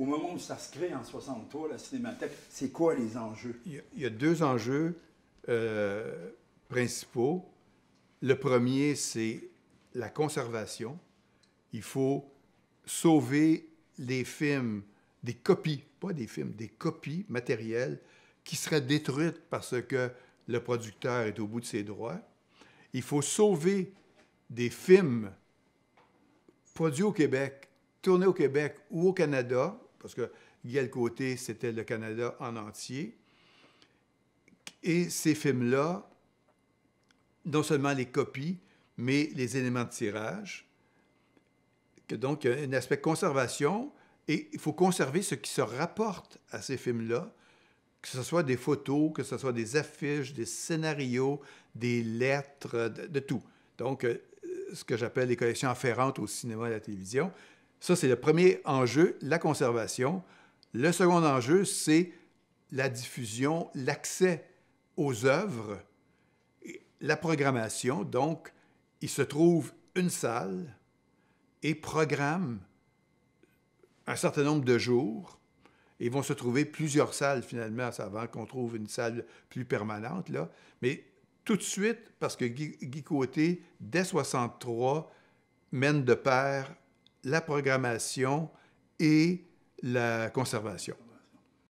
au moment où ça se crée en 63, la Cinémathèque, c'est quoi les enjeux? Il y a, deux enjeux euh, principaux. Le premier, c'est la conservation. Il faut sauver les films, des copies, pas des films, des copies matérielles qui seraient détruites parce que le producteur est au bout de ses droits. Il faut sauver des films produits au Québec, tournés au Québec ou au Canada, parce que Guy Côté, c'était le Canada en entier. Et ces films-là, non seulement les copies, mais les éléments de tirage. Que donc, il y a un aspect conservation et il faut conserver ce qui se rapporte à ces films-là, que ce soit des photos, que ce soit des affiches, des scénarios, des lettres, de, de tout. Donc, euh, ce que j'appelle les collections afférentes au cinéma et à la télévision, ça, c'est le premier enjeu, la conservation. Le second enjeu, c'est la diffusion, l'accès aux œuvres, la programmation. Donc, il se trouve une salle et programme un certain nombre de jours. Ils vont se trouver plusieurs salles finalement avant qu'on trouve une salle plus permanente. Là. Mais tout de suite, parce que Guy, Côté, dès 63, mène de pair la programmation et la conservation.